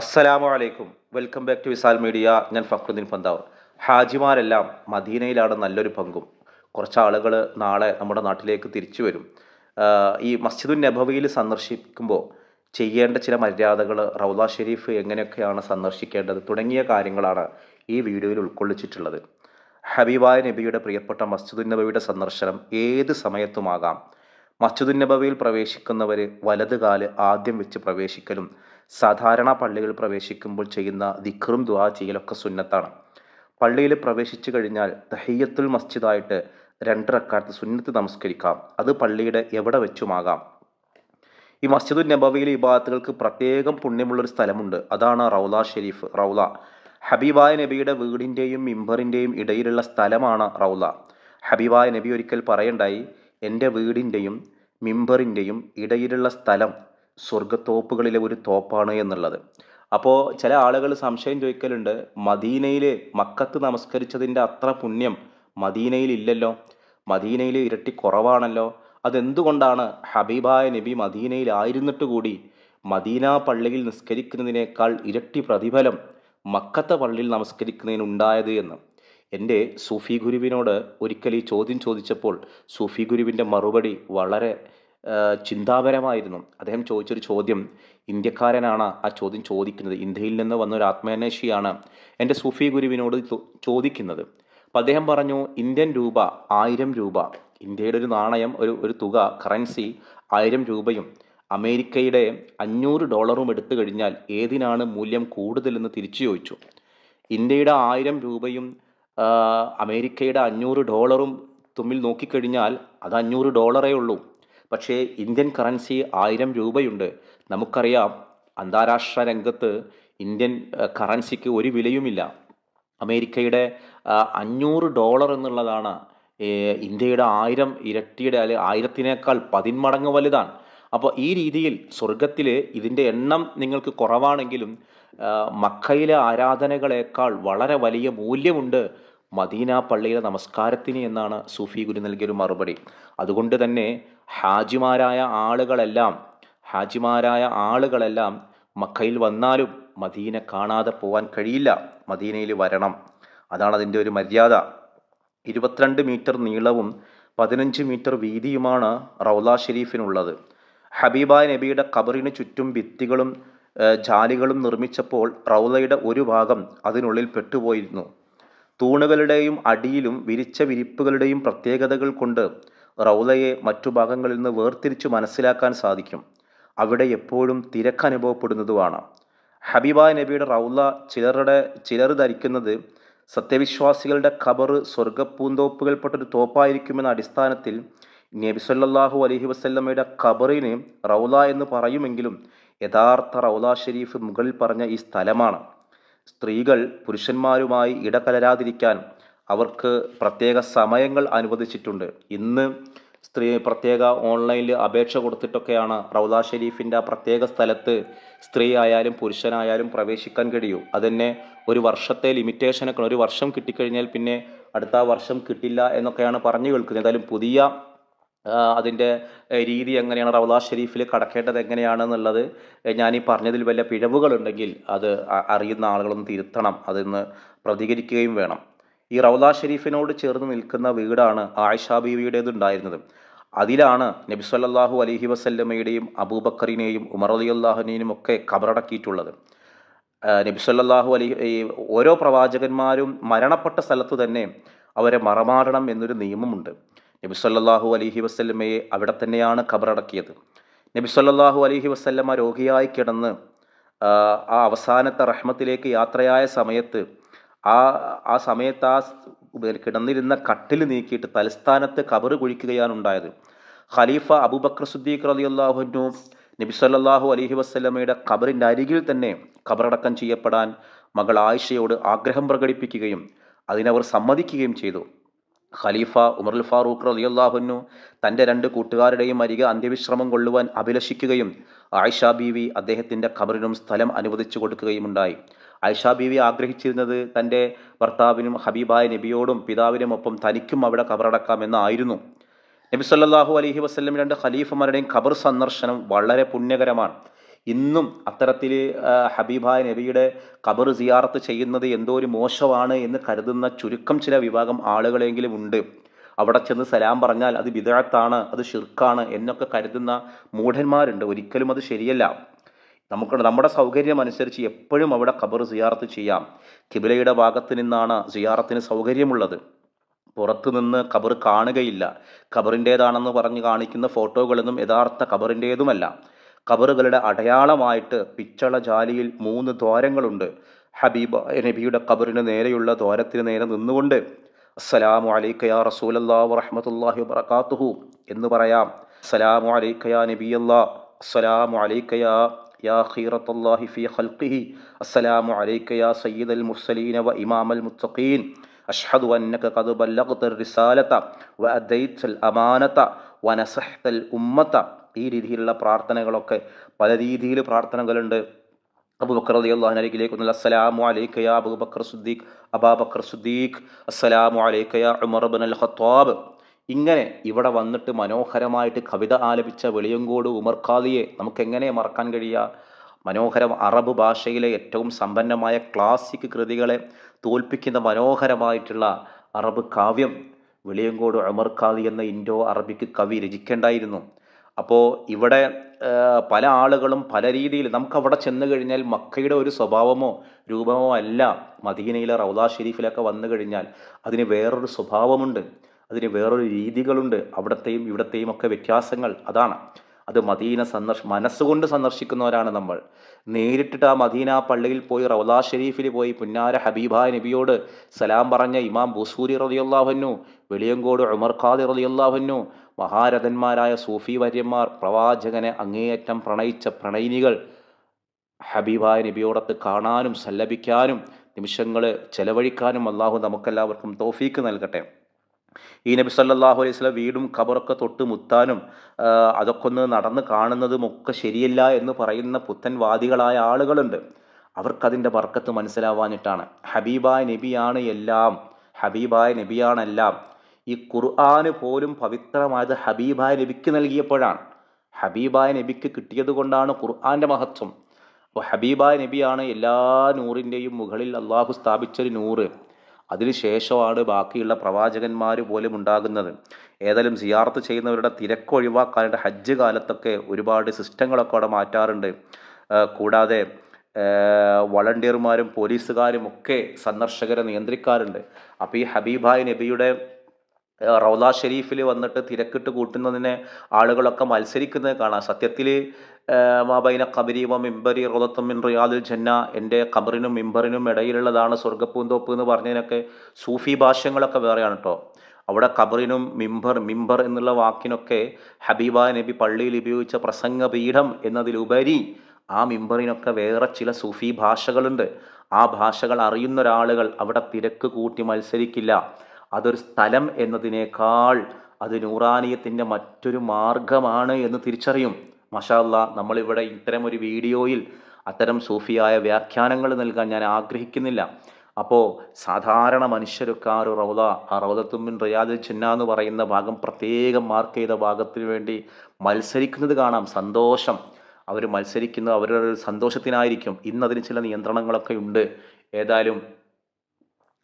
അസ്സലാമു അലൈക്കും welcome back to Visal media ഞാൻ ഫക്രുദ്ദീൻ പന്താവ് ഹാജിമാരെല്ലാം മദീനയിലാണ് നല്ലൊരു പങ്കും കുറച്ച് ആളുകൾ നാളെ നമ്മുടെ നാട്ടിലേക്ക് തിരിച്ചു വരും ഈ മസ്ജിദുൻ നബവിയിൽ സന്ദർശിക്കുമ്പോൾ ചെയ്യേണ്ട ചില മര്യാദകൾ റൗദ ഷെരീഫ് എങ്ങനെയൊക്കെയാണ് സന്ദർശിക്കേണ്ടത് തുടങ്ങിയ കാര്യങ്ങളാണ് ഈ വീഡിയോയിൽ ഉൾക്കൊള്ളിച്ചിട്ടുള്ളത് ഹബീബായ നബിയുടെ പ്രിയപ്പെട്ട മസ്ജിദുൻ നബിയുടെ സന്ദർശനം ഏത് സമയത്തുമാകാം മസ്ജിദുൻ നബവിയിൽ പ്രവേശിക്കുന്നവർ വലത് കാല് ആദ്യം വെച്ച് പ്രവേശിക്കലും സാധാരണ പള്ളികൾ പ്രവേശിക്കുമ്പോൾ ചെയ്യുന്ന ദിഖറും ദുആ ചെയ്യലൊക്കെ സുന്നത്താണ് പള്ളിയിൽ പ്രവേശിച്ചു കഴിഞ്ഞാൽ തഹയ്യത്തുൽ മസ്ജിദായിട്ട് രണ്ടരക്കാലത്ത് സുന്നത്ത് നമസ്കരിക്കാം അത് പള്ളിയുടെ എവിടെ വെച്ചുമാകാം ഈ മസ്ജിദുൻ നബവിയിലെ ഇബാദത്തുകൾക്ക് പ്രത്യേകം പുണ്യമുള്ളൊരു സ്ഥലമുണ്ട് അതാണ് റൗല ഷെരീഫ് റൗല ഹബീബായ നബിയുടെ വീടിൻ്റെയും മിമ്പറിൻ്റെയും ഇടയിലുള്ള സ്ഥലമാണ് റൗല ഹബീബായ നബി ഒരിക്കൽ പറയണ്ടായി എൻ്റെ വീടിൻ്റെയും മിമ്പറിൻ്റെയും ഇടയിലുള്ള സ്ഥലം സ്വർഗത്തോപ്പുകളിലെ ഒരു തോപ്പാണ് എന്നുള്ളത് അപ്പോൾ ചില ആളുകൾ സംശയം ചോദിക്കലുണ്ട് മദീനയിലെ മക്കത്ത് നമസ്കരിച്ചതിൻ്റെ അത്ര പുണ്യം മദീനയിൽ ഇല്ലല്ലോ മദീനയിൽ ഇരട്ടി കുറവാണല്ലോ അതെന്തുകൊണ്ടാണ് ഹബീബായ നബി മദീനയിലായിരുന്നിട്ട് കൂടി മദീന പള്ളിയിൽ നിസ്കരിക്കുന്നതിനേക്കാൾ ഇരട്ടി പ്രതിഫലം മക്കത്തെ പള്ളിയിൽ നമസ്കരിക്കുന്നതിനുണ്ടായത് എന്ന് എൻ്റെ സൂഫി ഗുരുവിനോട് ഒരിക്കൽ ഈ ചോദ്യം ചോദിച്ചപ്പോൾ സൂഫി ഗുരുവിൻ്റെ മറുപടി വളരെ ചിന്താപരമായിരുന്നു അദ്ദേഹം ചോദിച്ചൊരു ചോദ്യം ഇന്ത്യക്കാരനാണ് ആ ചോദ്യം ചോദിക്കുന്നത് ഇന്ത്യയിൽ നിന്ന് വന്ന ഒരു ആത്മാന്വേഷിയാണ് എൻ്റെ സൂഫി ഗുരുവിനോട് ചോദിക്കുന്നത് അപ്പം അദ്ദേഹം പറഞ്ഞു ഇന്ത്യൻ രൂപ ആയിരം രൂപ ഇന്ത്യയുടെ ഒരു നാണയം ഒരു ഒരു തുക കറൻസി ആയിരം രൂപയും അമേരിക്കയുടെ അഞ്ഞൂറ് ഡോളറും എടുത്തു കഴിഞ്ഞാൽ ഏതിനാണ് മൂല്യം കൂടുതലെന്ന് തിരിച്ചു ചോദിച്ചു ഇന്ത്യയുടെ ആയിരം രൂപയും അമേരിക്കയുടെ അഞ്ഞൂറ് ഡോളറും തുമ്മിൽ നോക്കിക്കഴിഞ്ഞാൽ അത് അഞ്ഞൂറ് ഡോളറേ ഉള്ളൂ പക്ഷേ ഇന്ത്യൻ കറൻസി ആയിരം രൂപയുണ്ട് നമുക്കറിയാം അന്താരാഷ്ട്ര രംഗത്ത് ഇന്ത്യൻ കറൻസിക്ക് ഒരു വിലയുമില്ല അമേരിക്കയുടെ അഞ്ഞൂറ് ഡോളർ എന്നുള്ളതാണ് ഇന്ത്യയുടെ ആയിരം ഇരട്ടിയുടെ അല്ലെ ആയിരത്തിനേക്കാൾ പതിന്മടങ്ങ് വലുതാണ് അപ്പോൾ ഈ രീതിയിൽ സ്വർഗത്തിൽ ഇതിൻ്റെ എണ്ണം നിങ്ങൾക്ക് കുറവാണെങ്കിലും മക്കയിലെ ആരാധനകളേക്കാൾ വളരെ വലിയ മൂല്യമുണ്ട് മദീന പള്ളിയിലെ നമസ്കാരത്തിന് എന്നാണ് സൂഫി ഗുരു നൽകിയൊരു മറുപടി അതുകൊണ്ട് തന്നെ ഹാജിമാരായ ആളുകളെല്ലാം ഹാജിമാരായ ആളുകളെല്ലാം മക്കയിൽ വന്നാലും മദീന കാണാതെ പോകാൻ കഴിയില്ല മദീനയിൽ വരണം അതാണ് അതിൻ്റെ ഒരു മര്യാദ ഇരുപത്തിരണ്ട് മീറ്റർ നീളവും പതിനഞ്ച് മീറ്റർ വീതിയുമാണ് റൗല ഷെരീഫിനുള്ളത് ഹബീബ നബിയുടെ കബറിന് ചുറ്റും ഭിത്തികളും ജാലികളും നിർമ്മിച്ചപ്പോൾ റൗലയുടെ ഒരു ഭാഗം അതിനുള്ളിൽ പെട്ടുപോയിരുന്നു തൂണുകളുടെയും അടിയിലും വിരിച്ച വിരിപ്പുകളുടെയും പ്രത്യേകതകൾ കൊണ്ട് റൗലയെ മറ്റു ഭാഗങ്ങളിൽ നിന്ന് വേർതിരിച്ചു മനസ്സിലാക്കാൻ സാധിക്കും അവിടെ എപ്പോഴും തിരക്ക് അനുഭവപ്പെടുന്നതുമാണ് ഹബീബ നബിയുടെ റൗല ചിലരുടെ ചിലർ ധരിക്കുന്നത് സത്യവിശ്വാസികളുടെ ഖബർ സ്വർഗപ്പൂന്തോപ്പുകൾപ്പെട്ടൊരു തോപ്പായിരിക്കുമെന്ന അടിസ്ഥാനത്തിൽ നബി സല്ലാഹു അലഹി വസ്ല്ലമ്മയുടെ ഖബറിന് റൗല എന്ന് പറയുമെങ്കിലും യഥാർത്ഥ റൗല ഷെരീഫ് മുകളിൽ പറഞ്ഞ ഈ സ്ഥലമാണ് സ്ത്രീകൾ പുരുഷന്മാരുമായി ഇടകലരാതിരിക്കാൻ അവർക്ക് പ്രത്യേക സമയങ്ങൾ അനുവദിച്ചിട്ടുണ്ട് ഇന്ന് സ്ത്രീ പ്രത്യേക ഓൺലൈനിൽ അപേക്ഷ കൊടുത്തിട്ടൊക്കെയാണ് റൗദാ ഷെരീഫിൻ്റെ ആ പ്രത്യേക സ്ഥലത്ത് സ്ത്രീ ആയാലും പുരുഷനായാലും പ്രവേശിക്കാൻ കഴിയൂ അതന്നെ ഒരു വർഷത്തെ ലിമിറ്റേഷനൊക്കെ ഒരു വർഷം കിട്ടിക്കഴിഞ്ഞാൽ പിന്നെ അടുത്ത വർഷം കിട്ടില്ല എന്നൊക്കെയാണ് പറഞ്ഞു കേൾക്കുന്നത് ഏതായാലും പുതിയ അതിൻ്റെ രീതി എങ്ങനെയാണ് റൗലാ ഷെരീഫിൽ കടക്കേണ്ടത് എങ്ങനെയാണെന്നുള്ളത് ഞാൻ ഈ പറഞ്ഞതിൽ വല്ല പിഴവുകളുണ്ടെങ്കിൽ അത് അറിയുന്ന ആളുകളും തിരുത്തണം അതിന്ന് പ്രതികരിക്കുകയും വേണം ഈ റൗല ഷെരീഫിനോട് ചേർന്ന് നിൽക്കുന്ന വീടാണ് ആയിഷ ബീവിയുടേത് ഉണ്ടായിരുന്നത് അതിലാണ് നബി സല്ലാഹു അലഹി വസല്ലമ്മയുടെയും അബൂബക്കറിനെയും ഉമർ അലി അള്ളാഹുനെയും ഒക്കെ കബറടക്കിയിട്ടുള്ളത് നബി സല്ലാഹു അലി ഓരോ പ്രവാചകന്മാരും മരണപ്പെട്ട സ്ഥലത്തു തന്നെ അവരെ മറമാടണം എന്നൊരു നിയമമുണ്ട് നബി സല്ലാഹു അലഹി വസ്ല്ലമ്മയെ അവിടെ തന്നെയാണ് ഖബറടക്കിയത് നബി സല്ലാഹു അലഹി വസ്ല്ലമ്മ രോഗിയായി കിടന്ന് ആ അവസാനത്തെ റഹ്മത്തിലേക്ക് യാത്രയായ സമയത്ത് ആ ആ സമയത്ത് ആ കിടന്നിരുന്ന കട്ടിൽ നീക്കിയിട്ട് തലസ്ഥാനത്ത് കബറ് കുഴിക്കുകയാണ് ഉണ്ടായത് ഖലീഫ അബൂബക്കർ സുദ്ദീഖ് അലി അള്ളാഹുനു നബി സല്ലാഹു അലഹി വസ്ല്ലമ്മയുടെ ഖബറിൻ്റെ അരികിൽ തന്നെ ഖബറടക്കം ചെയ്യപ്പെടാൻ മകൾ ആയിഷയോട് ആഗ്രഹം പ്രകടിപ്പിക്കുകയും അതിനവർ സമ്മതിക്കുകയും ചെയ്തു ഖലീഫ ഉമറുൽ ഫാറൂഖ് റലിയല്ലാഹുന്നു തൻ്റെ രണ്ട് കൂട്ടുകാരുടെയും അരികെ അന്ത്യവിശ്രമം കൊള്ളുവാൻ അഭിലഷിക്കുകയും ആയിഷ ബീവി അദ്ദേഹത്തിൻ്റെ ഖബറിനും സ്ഥലം അനുവദിച്ചു കൊടുക്കുകയുമുണ്ടായി ആയിഷ ബീവി ആഗ്രഹിച്ചിരുന്നത് തൻ്റെ ഭർത്താവിനും ഹബീബായ നബിയോടും ഒപ്പം തനിക്കും അവിടെ ഖബറടക്കാമെന്നായിരുന്നു നബി സല്ലാഹു അലഹി വസ്ലം രണ്ട് ഖലീഫമാരുടെയും ഖബർ സന്ദർശനം വളരെ പുണ്യകരമാണ് ഇന്നും അത്തരത്തിൽ ഹബീബായ നബിയുടെ ഖബർ സിയാറത്ത് ചെയ്യുന്നത് എന്തോ ഒരു മോശമാണ് എന്ന് കരുതുന്ന ചുരുക്കം ചില വിഭാഗം ആളുകളെങ്കിലും ഉണ്ട് അവിടെ ചെന്ന് സലാം പറഞ്ഞാൽ അത് വിദഴത്താണ് അത് ഷിർക്കാണ് എന്നൊക്കെ കരുതുന്ന മൂഢന്മാരുണ്ട് ഒരിക്കലും അത് ശരിയല്ല നമുക്ക് നമ്മുടെ സൗകര്യം അനുസരിച്ച് എപ്പോഴും അവിടെ ഖബർ സിയാറത്ത് ചെയ്യാം കിബിലയുടെ ഭാഗത്ത് നിന്നാണ് സിയാറത്തിന് സൗകര്യമുള്ളത് പുറത്തു നിന്ന് ഖബർ കാണുകയില്ല ഖബറിൻ്റേതാണെന്ന് പറഞ്ഞ് കാണിക്കുന്ന ഫോട്ടോകളൊന്നും യഥാർത്ഥ ഖബറിൻ്റേതുമല്ല കബറുകളുടെ അടയാളമായിട്ട് പിച്ചള ജാലിയിൽ മൂന്ന് ദ്വാരങ്ങളുണ്ട് ഹബീബ് നബിയുടെ കബറിന് നേരെയുള്ള ദ്വാരത്തിന് നേരെ നിന്നുകൊണ്ട് അസ്സലാമു അലൈക യാ റസൂലല്ലാ വറഹമത്തല്ലാഹി വബറകാതുഹു എന്ന് പറയാം അസ്സലാമു അലൈക യാ നബിയല്ലാ അസ്സലാമു അലൈക യാ യാ ഖീറത്തല്ലാഹി ഫീ ഖൽഖിഹി അസ്സലാമു അലൈക യാ സയ്യിദൽ മുർസലീന വ ഇമാമൽ മുത്തഖീൻ അഷ്ഹദു അന്നക ഖദ് ബല്ലഗ്തർ റിസാലത വ അദൈത അമാനത വ നസഹ്തൽ ഉമ്മത ഈ രീതിയിലുള്ള പ്രാർത്ഥനകളൊക്കെ പല രീതിയിൽ പ്രാർത്ഥനകളുണ്ട് അബൂബക്കർ അലി അള്ളാഹുനരികിലേക്ക് ഒന്നുള്ള അസ്സലാമു അലൈക്കയ അബൂബക്കർ സുദ്ദീഖ് അബാബക്കർ സുദ്ദീഖ് അസ്സലാമു ഉമർ ഉമർബൻ അൽ ഖത്താബ് ഇങ്ങനെ ഇവിടെ വന്നിട്ട് മനോഹരമായിട്ട് കവിത ആലപിച്ച വെളിയങ്കോട് ഉമർ ഖാദിയെ എങ്ങനെ മറക്കാൻ കഴിയുക മനോഹരം അറബ് ഭാഷയിലെ ഏറ്റവും സമ്പന്നമായ ക്ലാസിക് കൃതികളെ തോൽപ്പിക്കുന്ന മനോഹരമായിട്ടുള്ള അറബ് കാവ്യം വെളിയങ്കോട് ഉമർ ഖാദി എന്ന ഇൻഡോ അറബിക് കവി രചിക്കേണ്ടായിരുന്നു അപ്പോൾ ഇവിടെ പല ആളുകളും പല രീതിയിൽ നമുക്ക് അവിടെ ചെന്ന് കഴിഞ്ഞാൽ മക്കയുടെ ഒരു സ്വഭാവമോ രൂപമോ അല്ല മദീനയിലെ റൗദ ഷെരീഫിലൊക്കെ വന്നു കഴിഞ്ഞാൽ അതിന് വേറൊരു സ്വഭാവമുണ്ട് അതിന് വേറൊരു രീതികളുണ്ട് അവിടത്തെയും ഇവിടത്തെയും ഒക്കെ വ്യത്യാസങ്ങൾ അതാണ് അത് മദീന സന്ദർശ മനസ്സുകൊണ്ട് സന്ദർശിക്കുന്നവരാണ് നമ്മൾ നേരിട്ടിട്ട് ആ മദീന പള്ളിയിൽ പോയി റൗദാ ഷെരീഫിൽ പോയി പുന്നാര ഹബീബ നബിയോട് സലാം പറഞ്ഞ ഇമാം ബുസൂരി റതിയുള്ളാഹന്നു വെളിയങ്കോട് ഉമർ ഖാദി റതിയുള്ളാഹന്നു മഹാരഥന്മാരായ സൂഫി വര്യന്മാർ പ്രവാചകനെ അങ്ങേയറ്റം പ്രണയിച്ച പ്രണയിനികൾ ഹബീബായ നബിയോടത്ത് കാണാനും സല്ലപിക്കാനും നിമിഷങ്ങൾ ചെലവഴിക്കാനും അള്ളാഹു നമുക്കെല്ലാവർക്കും തോഫീക്ക് നൽകട്ടെ ഈ നബി സല്ലാഹു അലൈഹി സ്വലം വീടും കബറൊക്കെ തൊട്ട് മുത്താനും അതൊക്കെ ഒന്ന് നടന്ന് കാണുന്നതും ഒക്കെ ശരിയല്ല എന്ന് പറയുന്ന പുത്തൻവാദികളായ ആളുകളുണ്ട് അവർക്കതിൻ്റെ വർക്കത്ത് മനസ്സിലാവാനിട്ടാണ് ഹബീബായ നബിയാണ് എല്ലാം ഹബീബായ നബിയാണെല്ലാം ഈ ഖുർആാന് പോലും പവിത്രമായത് ഹബീബായ നബിക്ക് നൽകിയപ്പോഴാണ് ഹബീബായ നബിക്ക് കിട്ടിയത് കൊണ്ടാണ് ഖുർആൻ്റെ മഹത്വം അപ്പോൾ ഹബീബായ നബിയാണ് എല്ലാ നൂറിൻ്റെയും മുകളിൽ അള്ളാഹു സ്ഥാപിച്ചൊരു നൂറ് അതിനുശേഷമാണ് ബാക്കിയുള്ള പ്രവാചകന്മാർ പോലും ഉണ്ടാകുന്നത് ഏതായാലും സിയാർത്ത് ചെയ്യുന്നവരുടെ തിരക്ക് ഹജ്ജ് കാലത്തൊക്കെ ഒരുപാട് സിസ്റ്റങ്ങളൊക്കെ അവിടെ മാറ്റാറുണ്ട് കൂടാതെ വളണ്ടിയർമാരും പോലീസുകാരും ഒക്കെ സന്ദർശകരെ നിയന്ത്രിക്കാറുണ്ട് അപ്പോൾ ഈ ഹബീബായ് നബിയുടെ റൗദ ഷെരീഫിൽ വന്നിട്ട് തിരക്കിട്ട് കൂട്ടുന്നതിനെ ആളുകളൊക്കെ മത്സരിക്കുന്നത് കാണാം സത്യത്തിൽ മാബൈന കബരീവ മിംബരി റോദത്തും മിൻ റിയാദുൽ ജന്ന എൻ്റെ കബറിനും മിംബറിനും ഇടയിലുള്ളതാണ് സ്വർഗ്ഗപ്പൂന്തോപ്പ് എന്ന് പറഞ്ഞതിനൊക്കെ സൂഫി ഭാഷങ്ങളൊക്കെ വേറെയാണ് കേട്ടോ അവിടെ കബറിനും മിംബർ മിംബർ എന്നുള്ള വാക്കിനൊക്കെ ഹബീബ നബി പള്ളിയിൽ ഉപയോഗിച്ച പ്രസംഗ പീഠം എന്നതിലുപരി ആ മിമ്പറിനൊക്കെ വേറെ ചില സൂഫി ഭാഷകളുണ്ട് ആ ഭാഷകൾ അറിയുന്ന ഒരാളുകൾ അവിടെ തിരക്ക് കൂട്ടി മത്സരിക്കില്ല അതൊരു സ്ഥലം എന്നതിനേക്കാൾ അത് നൂറാനിയത്തിൻ്റെ മറ്റൊരു മാർഗമാണ് എന്ന് തിരിച്ചറിയും മഷാല്ല നമ്മളിവിടെ ഇത്തരമൊരു ഒരു വീഡിയോയിൽ അത്തരം സൂഫിയായ വ്യാഖ്യാനങ്ങൾ നൽകാൻ ഞാൻ ആഗ്രഹിക്കുന്നില്ല അപ്പോൾ സാധാരണ മനുഷ്യരൊക്കെ ആ ഒരു റൗദ ആ റൗദത്തുമ്മിൻ റിയാദ് ചിന്ന എന്ന് പറയുന്ന ഭാഗം പ്രത്യേകം മാർക്ക് ചെയ്ത ഭാഗത്തിന് വേണ്ടി മത്സരിക്കുന്നത് കാണാം സന്തോഷം അവർ മത്സരിക്കുന്നത് അവരുടെ സന്തോഷത്തിനായിരിക്കും ഇന്നതിന് ചില നിയന്ത്രണങ്ങളൊക്കെ ഉണ്ട് ഏതായാലും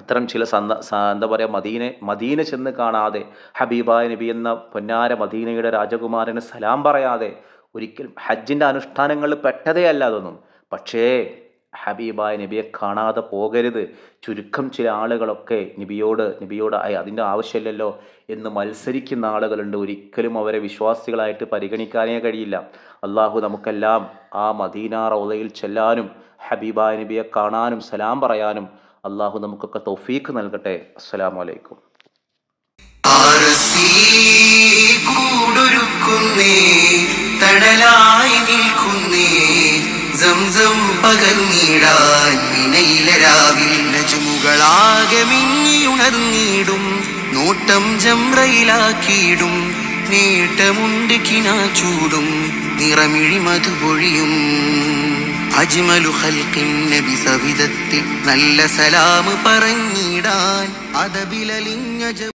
അത്തരം ചില സന്ത എന്താ പറയുക മദീനെ മദീന ചെന്ന് കാണാതെ ഹബീബായ നബി എന്ന പൊന്നാര മദീനയുടെ രാജകുമാരന് സലാം പറയാതെ ഒരിക്കലും ഹജ്ജിൻ്റെ അനുഷ്ഠാനങ്ങളിൽ പെട്ടതേ അല്ല അതൊന്നും പക്ഷേ ഹബീബായ നബിയെ കാണാതെ പോകരുത് ചുരുക്കം ചില ആളുകളൊക്കെ നബിയോട് നബിയോട് അതിൻ്റെ ആവശ്യമില്ലല്ലോ എന്ന് മത്സരിക്കുന്ന ആളുകളുണ്ട് ഒരിക്കലും അവരെ വിശ്വാസികളായിട്ട് പരിഗണിക്കാനേ കഴിയില്ല അള്ളാഹു നമുക്കെല്ലാം ആ മദീന റോലയിൽ ചെല്ലാനും ഹബീബായ നബിയെ കാണാനും സലാം പറയാനും അള്ളാഹു നമുക്കൊക്കെ തൗഫീഖ് നൽകട്ടെ അസ്സലാമു അലൈക്കും കൂടുരുക്കുന്നേ തണലായി നിൽക്കുന്നേ സംസം നോട്ടം ജംറയിലാക്കിയിടും നേട്ടമുണ്ട് ചൂടും നിറമിഴിമതു പൊഴിയും അജ്മലു ഖൽഖിൻ നബി സവിധത്തിൽ നല്ല സലാം പറഞ്ഞിടാൻ അദബിലലിഞ്ഞ